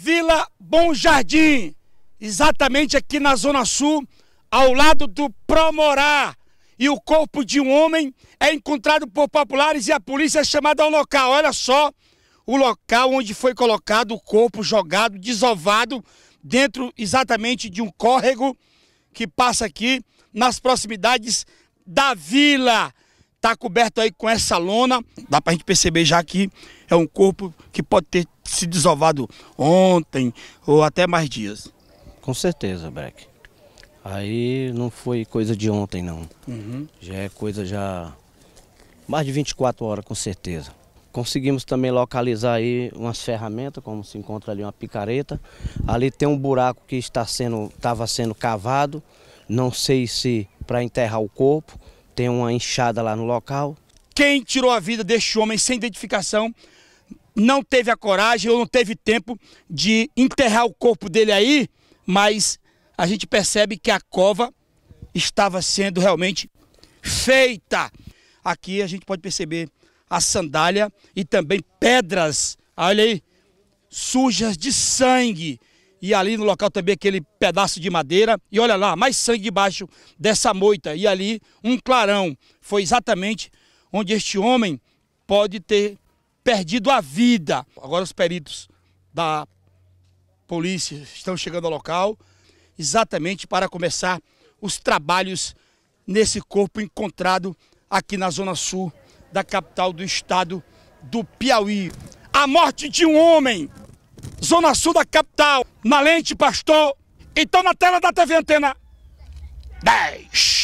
Vila Bom Jardim, exatamente aqui na Zona Sul, ao lado do Promorá. E o corpo de um homem é encontrado por populares e a polícia é chamada ao local. Olha só o local onde foi colocado o corpo jogado, desovado, dentro exatamente de um córrego que passa aqui nas proximidades da vila. Tá coberto aí com essa lona. Dá para a gente perceber já que é um corpo que pode ter se desovado ontem ou até mais dias. Com certeza, Breck Aí não foi coisa de ontem, não. Uhum. Já é coisa já... Mais de 24 horas, com certeza. Conseguimos também localizar aí umas ferramentas, como se encontra ali uma picareta. Ali tem um buraco que está sendo, estava sendo cavado. Não sei se para enterrar o corpo tem uma enxada lá no local. Quem tirou a vida deste homem sem identificação não teve a coragem ou não teve tempo de enterrar o corpo dele aí, mas a gente percebe que a cova estava sendo realmente feita. Aqui a gente pode perceber a sandália e também pedras, olha aí, sujas de sangue e ali no local também aquele pedaço de madeira. E olha lá, mais sangue debaixo dessa moita. E ali um clarão. Foi exatamente onde este homem pode ter perdido a vida. Agora os peritos da polícia estão chegando ao local exatamente para começar os trabalhos nesse corpo encontrado aqui na zona sul da capital do estado do Piauí. A morte de um homem Zona Sul da capital, na lente Pastor. Então na tela da TV Antena 10.